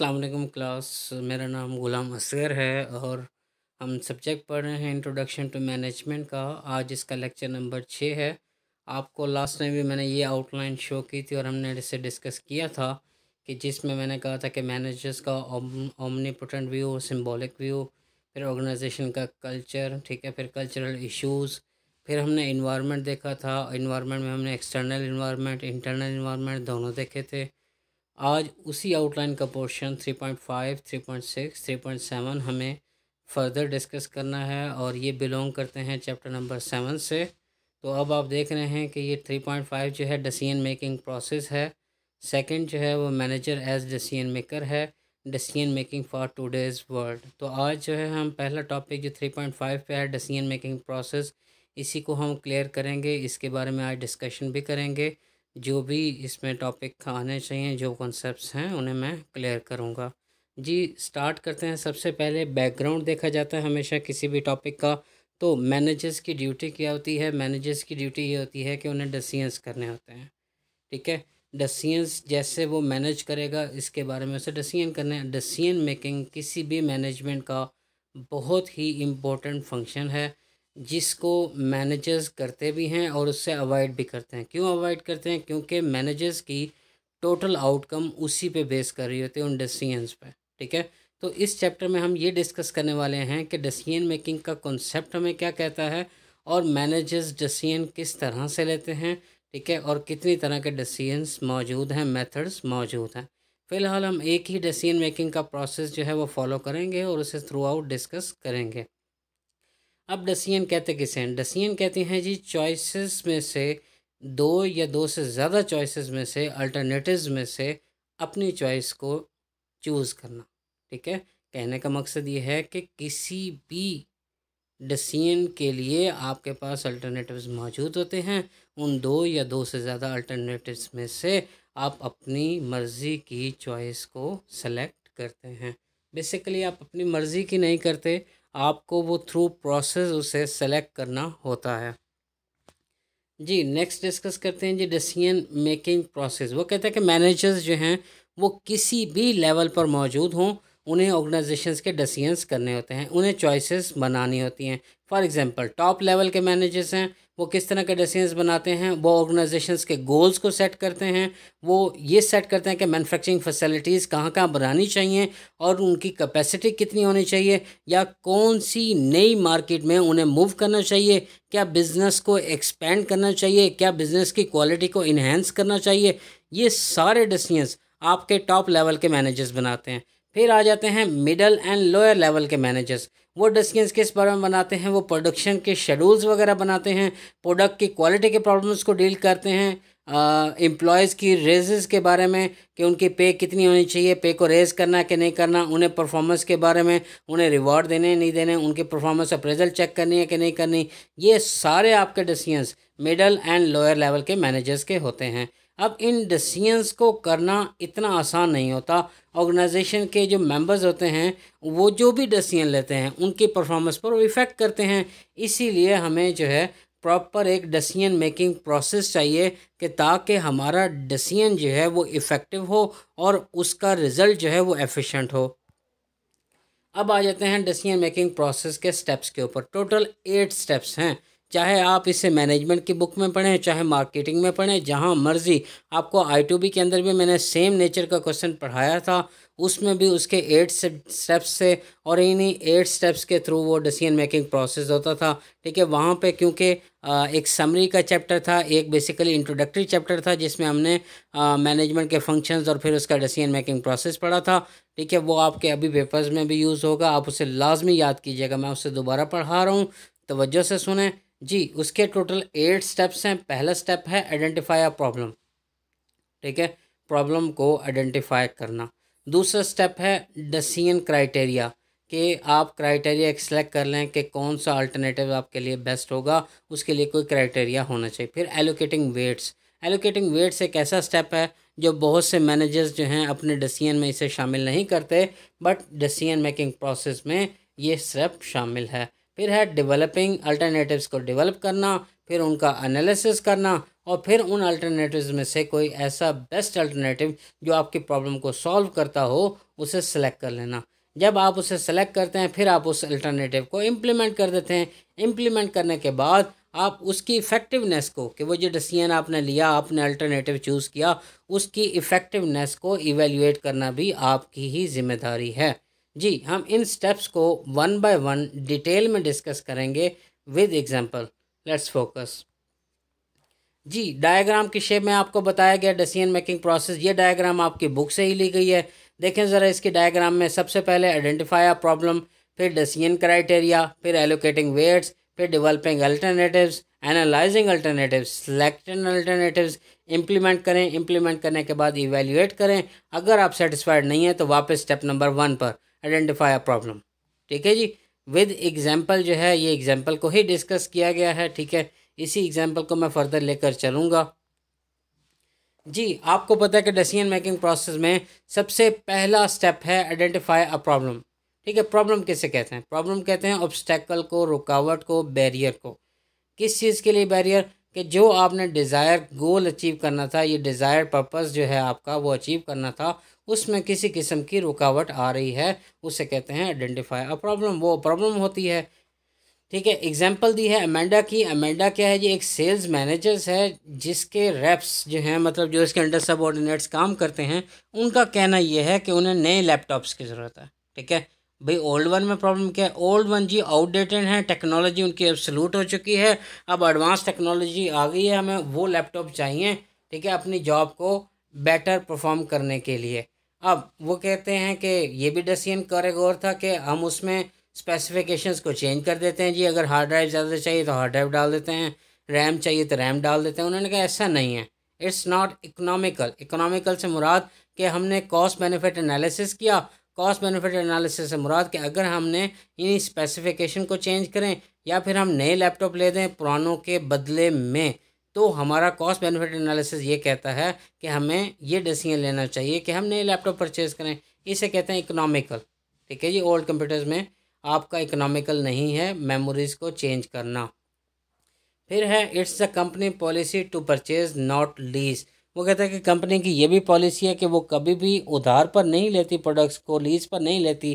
अल्लाम क्लास मेरा नाम ग़ुलाम असगर है और हम सब्जेक्ट पढ़ रहे हैं इंट्रोडक्शन टू मैनेजमेंट का आज इसका लेक्चर नंबर छः है आपको लास्ट टाइम भी मैंने ये आउटलाइन शो की थी और हमने इसे डिस्कस किया था कि जिसमें मैंने कहा था कि मैनेजर्स का ओमनीपोटेंट व्यू सिम्बोलिक व्यू फिर ऑर्गेनाइजेशन का कल्चर ठीक है फिर कल्चरल इशूज़ फिर हमने इन्वायरमेंट देखा था इन्वायरमेंट में हमने एक्सटर्नल इन्वायरमेंट इंटरनल इन्वायरमेंट दोनों देखे थे आज उसी आउटलाइन का पोर्शन 3.5, 3.6, 3.7 हमें फर्दर डिस्कस करना है और ये बिलोंग करते हैं चैप्टर नंबर सेवन से तो अब आप देख रहे हैं कि ये 3.5 जो है डिसीजन मेकिंग प्रोसेस है सेकंड जो है वो मैनेजर एज डिसीजन मेकर है decision making for today's world तो आज जो है हम पहला टॉपिक जो थ्री पॉइंट फाइव पे है डिसीजन मेकिंग प्रोसेस इसी को हम क्लियर करेंगे इसके बारे में आज डिस्कशन भी करेंगे जो भी इसमें टॉपिक आने चाहिए जो कॉन्सेप्ट्स हैं उन्हें मैं क्लियर करूँगा जी स्टार्ट करते हैं सबसे पहले बैकग्राउंड देखा जाता है हमेशा किसी भी टॉपिक का तो मैनेजर्स की ड्यूटी क्या होती है मैनेजर्स की ड्यूटी ये होती है कि उन्हें डिसीजंस करने होते हैं ठीक है डिसीजंस जैसे वो मैनेज करेगा इसके बारे में उसे डिसीजन करने डिसीजन मेकिंग किसी भी मैनेजमेंट का बहुत ही इम्पोर्टेंट फंक्शन है जिसको मैनेजर्स करते भी हैं और उससे अवॉइड भी करते हैं क्यों अवॉइड करते हैं क्योंकि मैनेजर्स की टोटल आउटकम उसी पे बेस कर रही होती है उन डिसीजंस पे ठीक है तो इस चैप्टर में हम ये डिस्कस करने वाले हैं कि डिसीजन मेकिंग का कॉन्सेप्ट हमें क्या कहता है और मैनेजर्स डिसीजन किस तरह से लेते हैं ठीक है और कितनी तरह के डिसीजंस मौजूद हैं मेथड्स मौजूद हैं फ़िलहाल हम एक ही डिसीजन मेकिंग का प्रोसेस जो है वो फॉलो करेंगे और उसे थ्रू आउट डिस्कस करेंगे अब डसियन कहते किसे हैं डसियन कहते हैं जी चॉइसेस में से दो या दो से ज़्यादा चॉइसेस में से अल्टरनेटिव्स में से अपनी चॉइस को चूज़ करना ठीक है कहने का मकसद ये है कि किसी भी डसियन के लिए आपके पास अल्टरनेटिव्स मौजूद होते हैं उन दो या दो से ज़्यादा अल्टरनेटिव्स में से आप अपनी मर्ज़ी की चॉइस को सेलेक्ट करते हैं बेसिकली आप अपनी मर्ज़ी की नहीं करते आपको वो थ्रू प्रोसेस उसे सेलेक्ट करना होता है जी नेक्स्ट डिस्कस करते हैं जी डिसीजन मेकिंग प्रोसेस वो कहते हैं कि मैनेजर्स जो हैं वो किसी भी लेवल पर मौजूद हों उन्हें ऑर्गेनाइजेशंस के डिसीजंस करने होते हैं उन्हें चॉइसेस बनानी होती हैं फॉर एग्जांपल टॉप लेवल के मैनेजर्स हैं वो किस तरह के डिसीजंस बनाते हैं वो ऑर्गेनाइजेशंस के गोल्स को सेट करते हैं वो ये सेट करते हैं कि मैन्युफैक्चरिंग फैसिलिटीज़ कहाँ कहाँ बनानी चाहिए और उनकी कैपेसिटी कितनी होनी चाहिए या कौन सी नई मार्केट में उन्हें मूव करना चाहिए क्या बिज़नेस को एक्सपेंड करना चाहिए क्या बिज़नेस की क्वालिटी को इन्हेंस करना चाहिए ये सारे डिसीजंस आपके टॉप लेवल के मैनेजर्स बनाते हैं फिर आ जाते हैं मिडल एंड लोअर लेवल के मैनेजर्स वो डस्किन किस बारे में बनाते हैं वो प्रोडक्शन के शेड्यूल्स वगैरह बनाते हैं प्रोडक्ट की क्वालिटी के प्रॉब्लम्स को डील करते हैं एम्प्लॉयज़ की रेजेस के बारे में कि उनकी पे कितनी होनी चाहिए पे को रेज करना कि नहीं करना उन्हें परफॉर्मेंस के बारे में उन्हें रिवॉर्ड देने नहीं देने उनके परफॉर्मेंस अप्रेजल चेक करनी है कि नहीं करनी ये सारे आपके decisions middle and lower level के मैनेजर्स के होते हैं अब इन डिसीजंस को करना इतना आसान नहीं होता ऑर्गेनाइजेशन के जो मेंबर्स होते हैं वो जो भी डिसीजन लेते हैं उनकी परफॉर्मेंस पर वो इफ़ेक्ट करते हैं इसीलिए हमें जो है प्रॉपर एक डिसीजन मेकिंग प्रोसेस चाहिए कि ताकि हमारा डिसीजन जो है वो इफ़ेक्टिव हो और उसका रिज़ल्ट जो है वो एफिशेंट हो अब आ जाते हैं डिसीजन मेकिंग प्रोसेस के स्टेप्स के ऊपर टोटल एट स्टेप्स हैं चाहे आप इसे मैनेजमेंट की बुक में पढ़ें चाहे मार्केटिंग में पढ़ें जहाँ मर्ज़ी आपको आई के अंदर भी मैंने सेम नेचर का क्वेश्चन पढ़ाया था उसमें भी उसके एट स्टेप्स से और इन्हीं एट स्टेप्स के थ्रू वो डिसीजन मेकिंग प्रोसेस होता था ठीक है वहाँ पे क्योंकि एक समरी का चैप्टर था एक बेसिकली इंट्रोडक्टरी चैप्टर था जिसमें हमने मैनेजमेंट के फंक्शंस और फिर उसका डिसीजन मेकिंग प्रोसेस पढ़ा था ठीक है वो आपके अभी पेपर्स में भी यूज़ होगा आप उसे लाजमी याद कीजिएगा मैं उसे दोबारा पढ़ा रहा हूँ तोज्जो से सुने जी उसके टोटल एट स्टेप्स हैं पहला स्टेप है आइडेंटिफाई अ प्रॉब्लम ठीक है प्रॉब्लम को आइडेंटिफाई करना दूसरा स्टेप है डसीन क्राइटेरिया कि आप क्राइटेरिया एक सेलेक्ट कर लें कि कौन सा अल्टरनेटिव आपके लिए बेस्ट होगा उसके लिए कोई क्राइटेरिया होना चाहिए फिर एलोकेटिंग वेट्स एलोकेटिंग वेट्स एक ऐसा स्टेप है जो बहुत से मैनेजर्स जो हैं अपने डिसीजन में इसे शामिल नहीं करते बट डिसीजन मेकिंग प्रोसेस में ये स्टेप शामिल है फिर है डेवलपिंग अल्टरनेटिव्स को डेवलप करना फिर उनका एनालिसिस करना और फिर उन अल्टरनेटिव्स में से कोई ऐसा बेस्ट अल्टरनेटिव जो आपकी प्रॉब्लम को सॉल्व करता हो उसे सेलेक्ट कर लेना जब आप उसे सेलेक्ट करते हैं फिर आप उस अल्टरनेटिव को इम्प्लीमेंट कर देते हैं इम्प्लीमेंट करने के बाद आप उसकी इफ़ेक्टिवनेस को कि वो जो डिसीजन आपने लिया आपने अल्टरनेटिव चूज़ किया उसकी इफ़ेक्टिवनेस को इवेल्यूएट करना भी आपकी ही जिम्मेदारी है जी हम इन स्टेप्स को वन बाय वन डिटेल में डिस्कस करेंगे विद एग्जांपल लेट्स फोकस जी डायग्राम की शेप में आपको बताया गया डिसीजन मेकिंग प्रोसेस ये डायग्राम आपकी बुक से ही ली गई है देखें ज़रा इसके डायग्राम में सबसे पहले आइडेंटिफाई आ प्रॉब्लम फिर डिसीजन क्राइटेरिया फिर एलोकेटिंग वेट्स फिर developing alternative analysing alternative selecting alternative implement करें इम्प्लीमेंट करने के बाद इवेल्यूएट करें अगर आप सेटिस्फाइड नहीं हैं तो वापस स्टेप नंबर वन पर आइडेंटिफाई अ प्रॉब्लम ठीक है जी विद एग्जाम्पल जो है ये एग्जाम्पल को ही डिस्कस किया गया है ठीक है इसी एग्जाम्पल को मैं फर्दर लेकर चलूँगा जी आपको पता है कि डिसीजन मेकिंग प्रोसेस में सबसे पहला स्टेप है आइडेंटिफाई अ प्रॉब्लम ठीक है प्रॉब्लम किसे कहते हैं प्रॉब्लम कहते हैं ऑब्स्टेकल को रुकावट को बैरियर को किस चीज़ के लिए बैरियर कि जो आपने डिज़ायर गोल अचीव करना था ये डिज़ायर पर्पस जो है आपका वो अचीव करना था उसमें किसी किस्म की रुकावट आ रही है उसे कहते हैं आइडेंटिफाई अ प्रॉब्लम वो प्रॉब्लम होती है ठीक है एग्जाम्पल दी है अमेंडा की अमेंडा क्या है जी एक सेल्स मैनेजर्स है जिसके रेप्स जो हैं मतलब जो इसके अंडर सब ऑर्डिनेट्स काम करते हैं उनका कहना ये है कि उन्हें नए लैपटॉप्स की ज़रूरत है ठीक है भाई ओल्ड वन में प्रॉब्लम क्या है ओल्ड वन जी आउटडेटेड है टेक्नोलॉजी उनकी अब सल्यूट हो चुकी है अब एडवांस टेक्नोलॉजी आ गई है हमें वो लैपटॉप चाहिए ठीक है अपनी जॉब को बेटर परफॉर्म करने के लिए अब वो कहते हैं कि ये भी डसियन करेगोर था कि हम उसमें स्पेसिफिकेशंस को चेंज कर देते हैं जी अगर हार्ड ड्राइव ज़्यादा चाहिए तो हार्ड ड्राइव डाल देते हैं रैम चाहिए तो रैम डाल देते हैं उन्होंने कहा ऐसा नहीं है इट्स नॉट इकोनॉमिकल इकोनॉमिकल से मुराद कि हमने कॉस्ट बेनिफिट एनालिसिस किया कॉस्ट बेनिफिट एनालिसिस से मुराद कि अगर हमने इन स्पेसिफिकेशन को चेंज करें या फिर हम नए लैपटॉप ले दें पुरानों के बदले में तो हमारा कॉस्ट बेनिफिट एनालिसिस ये कहता है कि हमें ये डिसीजन लेना चाहिए कि हम नए लैपटॉप परचेज़ करें इसे कहते हैं इकोनॉमिकल ठीक है जी ओल्ड कंप्यूटर्स में आपका इकोनॉमिकल नहीं है मेमोरीज़ को चेंज करना फिर है it's the company policy to purchase not lease वो कहता है कि कंपनी की ये भी पॉलिसी है कि वो कभी भी उधार पर नहीं लेती प्रोडक्ट्स को लीज़ पर नहीं लेती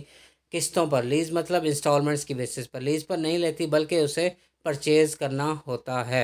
किस्तों पर लीज़ मतलब इंस्टॉलमेंट्स की बेसिस पर लीज़ पर नहीं लेती बल्कि उसे परचेज़ करना होता है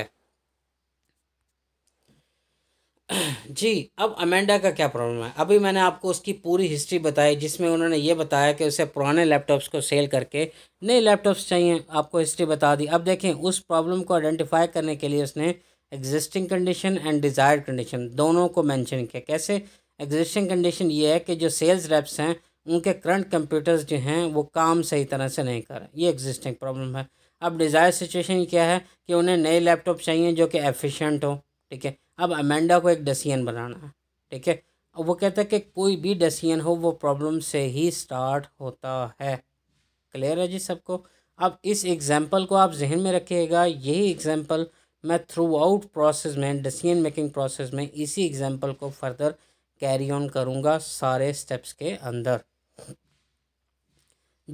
जी अब अमेंडा का क्या प्रॉब्लम है अभी मैंने आपको उसकी पूरी हिस्ट्री बताई जिसमें उन्होंने ये बताया कि उसे पुराने लैपटॉप्स को सेल करके नए लैपटॉप्स चाहिए आपको हिस्ट्री बता दी अब देखें उस प्रॉब्लम को आइडेंटिफाई करने के लिए उसने existing condition and desired condition दोनों को मैंशन किया कैसे एग्जिस्टिंग कंडीशन ये है कि जो सेल्स रेप्स हैं उनके करंट कंप्यूटर्स जो हैं वो काम सही तरह से नहीं कर रहे ये एग्जिस्टिंग प्रॉब्लम है अब डिज़ायर सिचुएशन क्या है कि उन्हें नए लैपटॉप चाहिए जो कि एफिशिएंट हो ठीक है अब अमेंडा को एक डिसीजन बनाना है ठीक है वो कहता है कि कोई भी डसियन हो वो प्रॉब्लम से ही स्टार्ट होता है क्लियर है जी सबको अब इस एग्जांपल को आप जहन में रखिएगा यही एग्ज़ाम्पल मैं थ्रू आउट प्रोसेस में डिसीजन मेकिंग प्रोसेस में इसी एग्ज़ाम्पल को फर्दर कैरी ऑन करूँगा सारे स्टेप्स के अंदर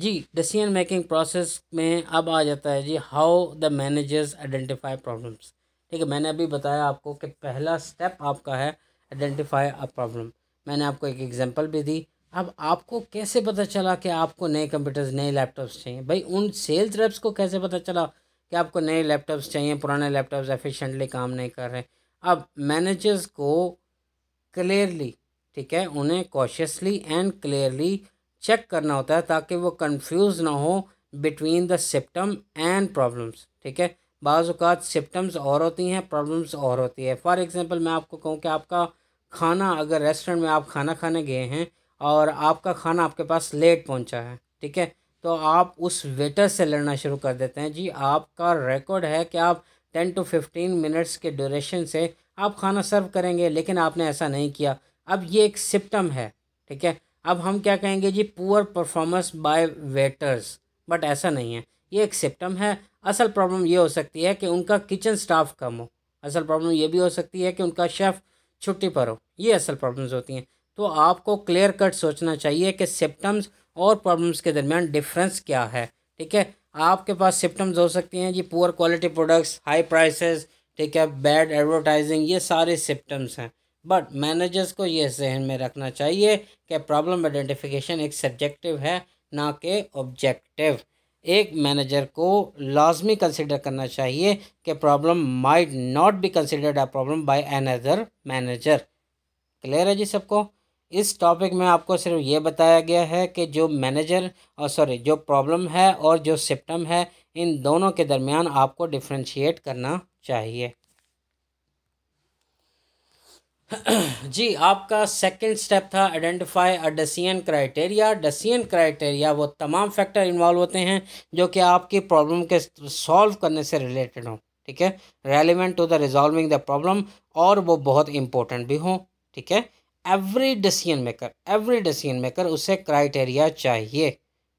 जी डिसीजन मेकिंग प्रोसेस में अब आ जाता है जी how the managers identify problems ठीक है मैंने अभी बताया आपको कि पहला स्टेप आपका है आइडेंटिफाई अ प्रॉब्लम मैंने आपको एक एग्जांपल भी दी अब आपको कैसे पता चला कि आपको नए कंप्यूटर्स नए लैपटॉप्स चाहिए भाई उन सेल्स रेप्स को कैसे पता चला कि आपको नए लैपटॉप्स चाहिए पुराने लैपटॉप्स एफिशिएंटली काम नहीं कर रहे अब मैनेजर्स को क्लियरली ठीक है उन्हें कॉशियसली एंड क्लियरली चेक करना होता है ताकि वो कन्फ्यूज़ ना हो between the symptom and problems ठीक है बाज़ात सिम्टम्स और होती हैं प्रॉब्लम्स और होती है फॉर एग्ज़ाम्पल मैं आपको कहूँ कि आपका खाना अगर रेस्टोरेंट में आप खाना खाने गए हैं और आपका खाना आपके पास लेट पहुँचा है ठीक है तो आप उस वेटर से लड़ना शुरू कर देते हैं जी आपका रिकॉर्ड है कि आप टेन टू फिफ्टीन मिनट्स के ड्यूरेशन से आप खाना सर्व करेंगे लेकिन आपने ऐसा नहीं किया अब ये एक सिप्टम है ठीक है अब हम क्या कहेंगे जी poor performance by waiters but ऐसा नहीं है ये एक सिम्टम है असल प्रॉब्लम ये हो सकती है कि उनका किचन स्टाफ कम हो असल प्रॉब्लम ये भी हो सकती है कि उनका शेफ़ छुट्टी पर हो ये असल प्रॉब्लम्स होती हैं तो आपको क्लियर कट सोचना चाहिए कि सिम्टम्स और प्रॉब्लम्स के दरमियान डिफरेंस क्या है ठीक है आपके पास सिम्टम्स हो सकती हैं जी poor quality products high price ठीक है बैड एडवर्टाइजिंग ये सारे सिम्टम्स हैं बट मैनेजर्स को ये जहन में रखना चाहिए कि प्रॉब्लम आइडेंटिफिकेशन एक सब्जेक्टिव है ना कि ऑब्जेक्टिव एक मैनेजर को लाजमी कंसिडर करना चाहिए कि problem might not be considered a problem by another manager clear है जी सबको इस टॉपिक में आपको सिर्फ ये बताया गया है कि जो मैनेजर और सॉरी जो प्रॉब्लम है और जो सिप्टम है इन दोनों के दरमियान आपको डिफ्रेंशिएट करना चाहिए जी आपका सेकंड स्टेप था identify a decision criteria decision criteria वो तमाम फैक्टर इन्वॉल्व होते हैं जो कि आपकी प्रॉब्लम के सॉल्व करने से रिलेटेड हों ठीक है relevant to the resolving the problem और वो बहुत इंपॉर्टेंट भी हों ठीक है every decision maker every decision maker उसे क्राइटेरिया चाहिए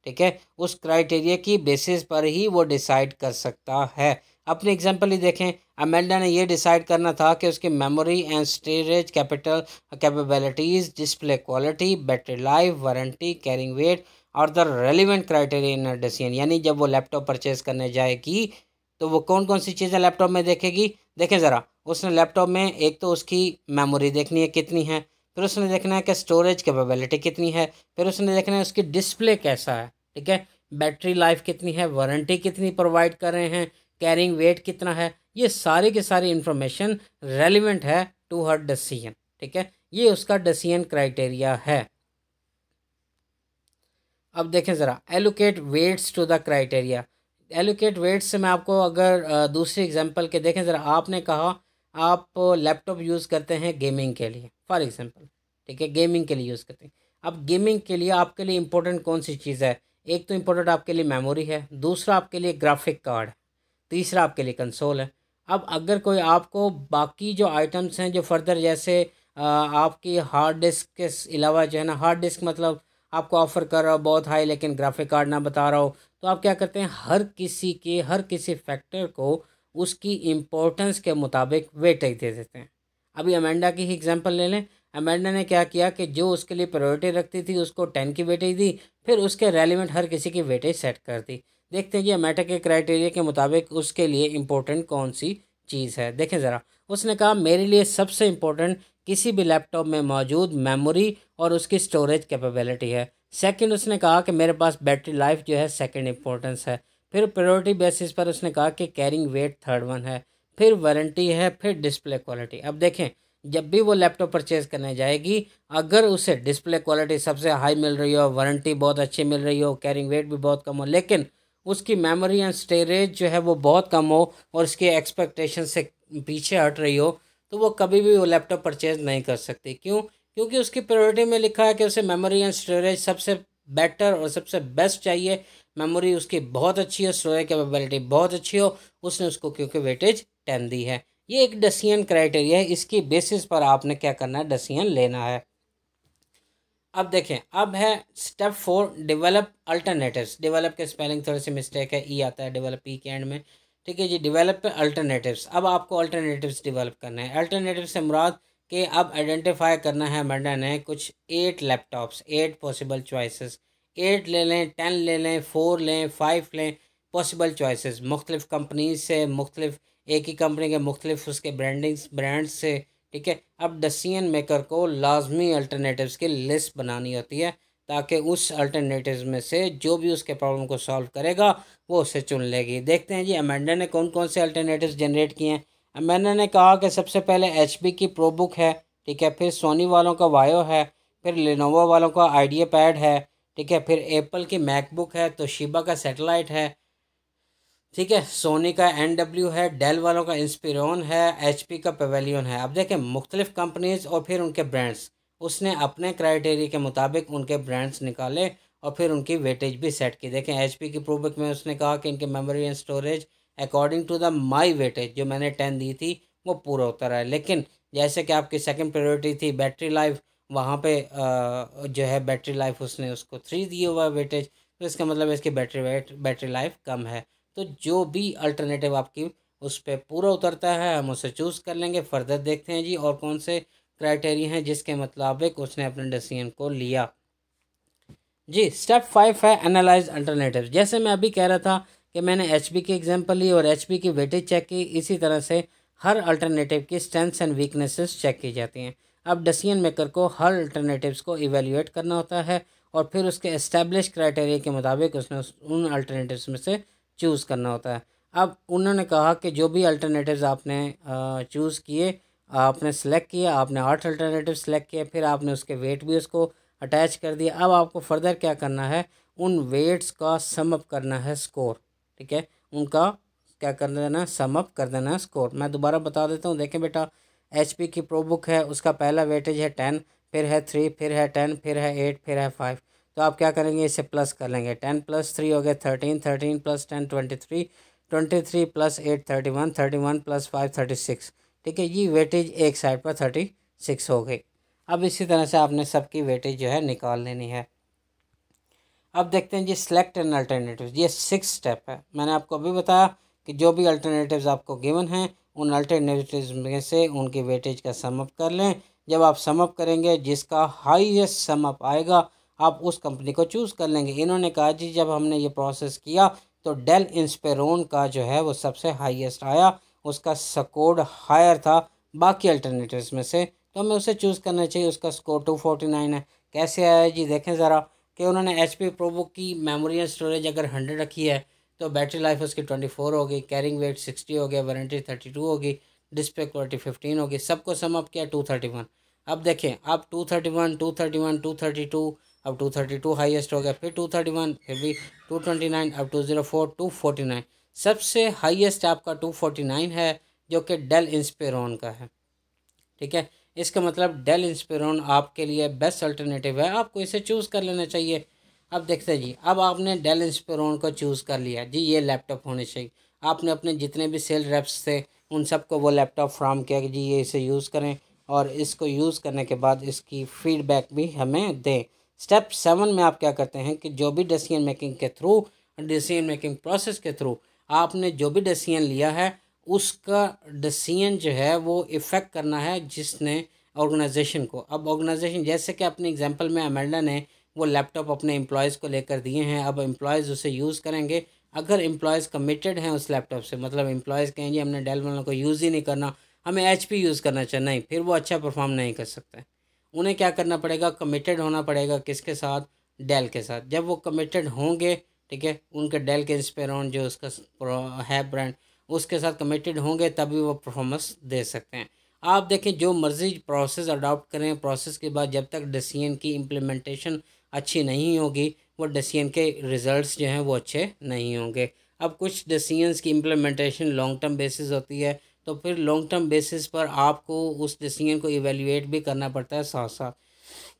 ठीक है उस क्राइटेरिया की बेसिस पर ही वो डिसाइड कर सकता है अपने एग्जांपल ही देखें अमेल्डा ने यह डिसाइड करना था कि उसकी memory and storage capital capabilities display quality battery life warranty carrying weight और the relevant criteria in decision यानी जब वो लैपटॉप परचेज करने जाएगी तो वो कौन कौन सी चीज़ें लैपटॉप में देखेगी देखें ज़रा उसने लैपटॉप में एक तो उसकी मेमोरी देखनी है कितनी है फिर उसने देखना है कि स्टोरेज कैपेबिलिटी कितनी है फिर उसने देखना है उसकी डिस्प्ले कैसा है ठीक है बैटरी लाइफ कितनी है वारंटी कितनी प्रोवाइड कर रहे हैं कैरिंग वेट कितना है ये सारे के सारे इन्फॉर्मेशन रेलिवेंट है टू हर डिसीजन ठीक है ये उसका डिसीजन क्राइटेरिया है अब देखें ज़रा allocate weights to the criteria allocate weights से मैं आपको अगर दूसरे एग्जांपल के देखें ज़रा आपने कहा आप लैपटॉप यूज़ करते हैं गेमिंग के लिए फॉर एग्जांपल ठीक है गेमिंग के लिए यूज़ करते हैं अब गेमिंग के लिए आपके लिए इंपॉर्टेंट कौन सी चीज़ है एक तो इम्पोर्टेंट आपके लिए मेमोरी है दूसरा आपके लिए ग्राफिक कार्ड तीसरा आपके लिए कंसोल है अब अगर कोई आपको बाकी जो आइटम्स हैं जो फर्दर जैसे आपकी हार्ड डिस्क के अलावा जो है ना हार्ड डिस्क मतलब आपको ऑफ़र कर रहा हो बहुत हाई लेकिन ग्राफिक कार्ड ना बता रहा हो तो आप क्या करते हैं हर किसी के हर किसी फैक्टर को उसकी इम्पोर्टेंस के मुताबिक वेटेज दे देते हैं अभी अमेंडा की ही एग्जांपल ले लें अमेंडा ने क्या किया कि जो उसके लिए प्रायोरिटी रखती थी उसको टेन की वेटेज दी फिर उसके रेलिवेंट हर किसी की वेटेज सेट कर दी देखते हैं कि अमेटा के क्राइटेरिया के मुताबिक उसके लिए इम्पोर्टेंट कौन सी चीज़ है देखें ज़रा उसने कहा मेरे लिए सबसे इम्पोर्टेंट किसी भी लैपटॉप में मौजूद मेमोरी और उसकी स्टोरेज कैपेबिलिटी है सेकंड उसने कहा कि मेरे पास बैटरी लाइफ जो है सेकंड इम्पोर्टेंस है फिर प्रायोरिटी बेसिस पर उसने कहा कि कैरिंग वेट थर्ड वन है फिर वारंटी है फिर डिस्प्ले क्वालिटी अब देखें जब भी वो लैपटॉप परचेज़ करने जाएगी अगर उसे डिस्प्ले क्वालिटी सबसे हाई मिल रही हो वारंटी बहुत अच्छी मिल रही हो कैरिंग वेट भी बहुत कम हो लेकिन उसकी मेमोरी एंड स्टोरेज जो है वो बहुत कम हो और उसके एक्सपेक्टेशन से पीछे हट रही हो तो वो कभी भी वो लैपटॉप परचेज नहीं कर सकती क्यों क्योंकि उसकी प्रायोरिटी में लिखा है कि उसे मेमोरी एंड स्टोरेज सबसे बेटर और सबसे बेस्ट चाहिए मेमोरी उसकी बहुत अच्छी हो स्टोरेज कैपेबिलिटी बहुत अच्छी हो उसने उसको क्योंकि वेटेज टेन दी है ये एक डसियन क्राइटेरिया है इसकी बेसिस पर आपने क्या करना है डसियन लेना है अब देखें अब है step four develop alternatives develop के स्पेलिंग थोड़े से मिस्टेक है ई e आता है डेवलप ई के एंड में ठीक है जी डेवलप पे अल्टरनेटिव्स अब आपको अल्टरनेटिव्स डेवलप करना है अल्टरनेटिव से मुराद के अब आइडेंटिफाई करना है मंडा ने कुछ eight laptops eight possible choices eight ले लें टेन ले लें फोर लें फाइव लें पॉसिबल चॉइसेस मुख्तलिफ़ कंपनीज से मुख्तलिफ एक ही कंपनी के मुख्तलिफ उसके ब्रांडिंग्स ब्रांड्स से ठीक है अब डिसीजन मेकर को लाजमी अल्टरनेटिव्स की लिस्ट बनानी होती है ताकि उस अल्टरनेटिव्स में से जो भी उसके प्रॉब्लम को सॉल्व करेगा वो उसे चुन लेगी देखते हैं जी अमेंडा ने कौन कौन से अल्टरनेटिव्स जनरेट किए हैं अमेंडा ने कहा कि सबसे पहले एच की प्रो बुक है ठीक है फिर सोनी वालों का वायो है फिर लिनोवा वालों का आइडिया पैड है ठीक है फिर एप्पल की मैकबुक है तो शिबा का सेटेलाइट है ठीक है सोनी का एन डब्ल्यू है डेल वालों का इंस्पिरोन है एच पी का पवेलियन है अब देखें मुख्तलिफ कंपनीज और फिर उनके ब्रांड्स उसने अपने क्राइटेरिया के मुताबिक उनके ब्रांड्स निकाले और फिर उनकी वेटेज भी सेट की देखें एच पी की प्रोबक में उसने कहा कि इनके memory and storage according to the my weightage जो मैंने टेन दी थी वो पूरा होता रहा है लेकिन जैसे कि आपकी सेकेंड प्रायोरिटी थी बैटरी लाइफ वहाँ पे जो है बैटरी लाइफ उसने उसको थ्री दिए हुआ वेटेज तो इसका मतलब इसकी बैटरी वेट बैटरी लाइफ कम है तो जो भी अल्टरनेटिव आपकी उस पर पूरा उतरता है हम उसे चूज़ कर लेंगे फर्दर देखते हैं जी और कौन से क्राइटेरिया हैं जिसके मुताबिक उसने अपने डिसीजन को लिया जी स्टेप फाइव है एनालाइज अल्टरनेटिव जैसे मैं अभी कह रहा था कि मैंने एच पी की एग्जाम्पल ली और एच पी की वेटेज चेक की इसी तरह से हर अल्टरनेटिव की स्ट्रेंथ्स एंड वीकनेसेस चेक की जाती हैं अब डिसीजन मेकर को हर अल्टरनेटिव्स को इवेल्यूएट करना होता है और फिर उसके इस्टेब्लिश क्राइटेरिया के मुताबिक उसने उस, उन अल्टरनेटिव्स में से चूज़ करना होता है अब उन्होंने कहा कि जो भी अल्टरनेटिव्स आपने चूज़ किए आपने सेलेक्ट किया आपने आठ अल्टरनेटिव सेलेक्ट किए फिर आपने उसके वेट भी उसको अटैच कर दिया अब आपको फर्दर क्या करना है उन वेट्स का सम अप करना है स्कोर ठीक है उनका क्या कर देना है सम अप कर देना है स्कोर मैं दोबारा बता देता हूँ देखें बेटा एच पी की प्रो बुक है उसका पहला वेटेज है टेन फिर है थ्री फिर है टेन फिर है एट फिर है फाइव तो आप क्या करेंगे इसे प्लस कर लेंगे टेन प्लस थ्री हो गया thirteen thirteen plus ten twenty three twenty three plus eight thirty one thirty one plus five thirty six ठीक है ये वेटेज एक साइड पर थर्टी सिक्स हो गई अब इसी तरह से आपने सबकी वेटेज जो है निकाल लेनी है अब देखते हैं जी सिलेक्ट एन अल्टरनेटिव ये सिक्स स्टेप है मैंने आपको अभी बताया कि जो भी अल्टरनेटिव आपको गिवन हैं उन अल्टरनेटिव में से उनकी वेटेज का समअप कर लें जब आप समअप करेंगे जिसका हाइएस्ट समअप आएगा आप उस कंपनी को चूज़ कर लेंगे इन्होंने कहा जी जब हमने ये प्रोसेस किया तो डेल इंस्पेरोन का जो है वो सबसे हाईएस्ट आया उसका स्कोर हायर था बाकी अल्टरनेटिव्स में से तो हमें उसे चूज़ करना चाहिए उसका स्कोर टू फोर्टी नाइन है कैसे आया जी देखें ज़रा कि उन्होंने एच पी प्रोबुक की मेमोरी एंड स्टोरेज अगर हंड्रेड रखी है तो बैटरी लाइफ उसकी ट्वेंटी फोर होगी कैरिंग वेट सिक्सटी हो गया वारंटी थर्टी टू होगी डिस्प्ले क्वालिटी फिफ्टीन होगी सबको समअप किया टू थर्टी वन अब देखें आप two thirty one two thirty one two thirty two अब 232 हाईएस्ट हो गया फिर 231 फिर भी 229 अब 204 249 सबसे हाईएस्ट आपका 249 है जो कि डेल इंस्पेरोन का है ठीक है इसका मतलब डेल इंस्पेरोन आपके लिए बेस्ट अल्टरनेटिव है आपको इसे चूज़ कर लेना चाहिए अब देखते जी अब आपने डेल इंस्पेरोन को चूज़ कर लिया जी ये लैपटॉप होने चाहिए आपने अपने जितने भी सेल रेप्स थे उन सबको वो लैपटॉप फ्राम किया कि जी ये इसे यूज़ करें और इसको यूज़ करने के बाद इसकी फीडबैक भी हमें दें स्टेप सेवन में आप क्या करते हैं कि जो भी डिसीजन मेकिंग के थ्रू डिसीजन मेकिंग प्रोसेस के थ्रू आपने जो भी डिसीजन लिया है उसका डिसीजन जो है वो इफ़ेक्ट करना है जिसने ऑर्गेनाइजेशन को अब ऑर्गेनाइजेशन जैसे कि अपने एग्जांपल में अमेंडा ने वो लैपटॉप अपने एम्प्लॉयज़ को लेकर दिए हैं अब एम्प्लॉयज़ उसे यूज़ करेंगे अगर एम्प्लॉयज़ कमिटेड हैं उस लैपटॉप से मतलब एम्प्लॉयज़ कहेंगे हमने डेल वालों को यूज़ ही नहीं करना हमें एच यूज़ करना चाहिए नहीं फिर वो अच्छा परफॉर्म नहीं कर सकते उन्हें क्या करना पड़ेगा कमिटेड होना पड़ेगा किसके साथ डेल के साथ जब वो कमिटेड होंगे ठीक है उनके डेल के इंस्पेरॉन जो उसका है ब्रांड उसके साथ कमिटेड होंगे तभी वो परफॉर्मेंस दे सकते हैं आप देखें जो मर्ज़ी प्रोसेस अडॉप्ट करें प्रोसेस के बाद जब तक डिसीजन की इम्प्लीमेंटेशन अच्छी नहीं होगी वो डिसीजन के रिज़ल्ट जो हैं वो अच्छे नहीं होंगे अब कुछ डिसीजंस की इम्प्लीमेंटेशन लॉन्ग टर्म बेसिस होती है तो फिर लॉन्ग टर्म बेसिस पर आपको उस डिसीजन को इवेल्यूएट भी करना पड़ता है साथ साथ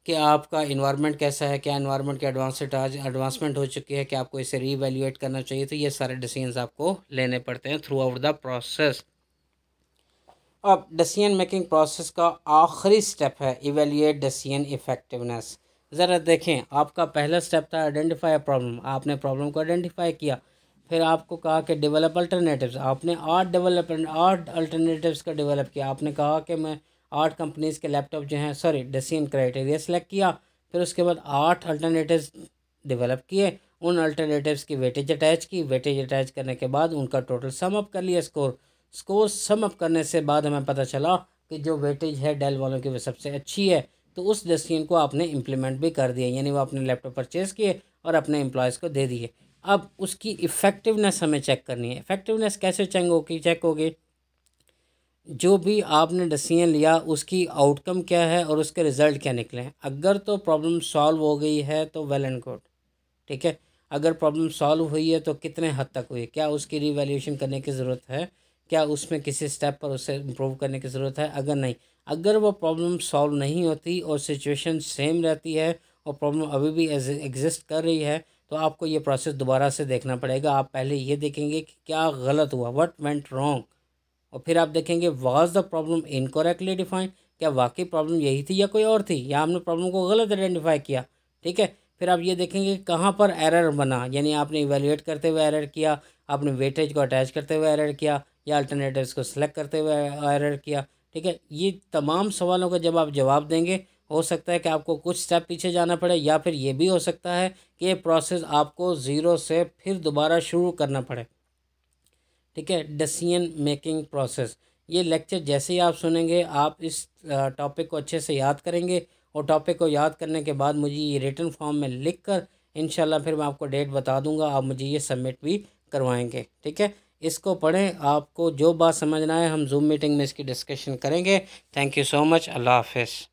कि आपका इन्वायरमेंट कैसा है क्या इन्वायरमेंट के एडवांसड आज एडवांसमेंट हो चुकी है कि आपको इसे रीवेल्यूएट करना चाहिए तो ये सारे डिसीजन आपको लेने पड़ते हैं थ्रू आउट द प्रोसेस अब डिसीजन मेकिंग प्रोसेस का आखिरी स्टेप है इवेल्यूएट डिसीजन इफेक्टिवनेस ज़रा देखें आपका पहला स्टेप था आइडेंटिफाई प्रॉब्लम आपने प्रॉब्लम को आइडेंटिफाई किया फिर आपको कहा कि डेवलप अल्टरनेटिव्स आपने आठ डेवलप आठ अल्टरनेटिव्स का डेवलप किया आपने कहा कि मैं आठ कंपनीज़ के लैपटॉप जो हैं सॉरी डसिन क्राइटेरिया सेलेक्ट किया फिर उसके बाद आठ अल्टरनेटिव्स डेवलप किए उन अल्टरनेटिव्स की वेटेज अटैच की वेटेज अटैच करने के बाद उनका टोटल सम अप कर लिया स्कोर स्कोर सम अप करने से बाद हमें पता चला कि जो वेटेज है डेल वालों की वो सबसे अच्छी है तो उस डस्टबिन को आपने इम्प्लीमेंट भी कर दिया यानी वो अपने लैपटॉप परचेज़ किए और अपने एम्प्लॉयज़ को दे दिए अब उसकी इफ़ेक्टिवनेस हमें चेक करनी है इफ़ेक्टिवनेस कैसे चेक होगी चेक होगी जो भी आपने डिसीजन लिया उसकी आउटकम क्या है और उसके रिज़ल्ट क्या निकले हैं अगर तो प्रॉब्लम सॉल्व हो गई है तो वेल एंड गुड ठीक है अगर प्रॉब्लम सॉल्व हुई है तो कितने हद तक हुई क्या उसकी रिवेल्यूशन करने की ज़रूरत है क्या उसमें किसी स्टेप पर उसे इम्प्रूव करने की ज़रूरत है अगर नहीं अगर वो प्रॉब्लम सॉल्व नहीं होती और सिचुएशन सेम रहती है और प्रॉब्लम अभी भी एग्जिस्ट कर रही है तो आपको ये प्रोसेस दोबारा से देखना पड़ेगा आप पहले ये देखेंगे कि क्या गलत हुआ वट वेंट रॉन्ग और फिर आप देखेंगे was the problem incorrectly defined क्या वाकई प्रॉब्लम यही थी या कोई और थी या हमने प्रॉब्लम को गलत आइडेंटिफाई किया ठीक है फिर आप ये देखेंगे कहाँ पर एरर बना यानी आपने इवेल्यूएट करते हुए एरर किया आपने वेटेज को अटैच करते हुए एरर किया या अल्टरनेटर्स को सिलेक्ट करते हुए एरर किया ठीक है ये तमाम सवालों का जब आप जवाब देंगे हो सकता है कि आपको कुछ स्टेप पीछे जाना पड़े या फिर ये भी हो सकता है कि ये प्रोसेस आपको ज़ीरो से फिर दोबारा शुरू करना पड़े ठीक है डिसीजन मेकिंग प्रोसेस ये लेक्चर जैसे ही आप सुनेंगे आप इस टॉपिक को अच्छे से याद करेंगे और टॉपिक को याद करने के बाद मुझे ये रिटर्न फॉर्म में लिख कर इनशाला फिर मैं आपको डेट बता दूंगा आप मुझे ये सबमिट भी करवाएंगे ठीक है इसको पढ़ें आपको जो बात समझना है हम जूम मीटिंग में इसकी डिस्कशन करेंगे थैंक यू सो मच अल्लाह हाफिज़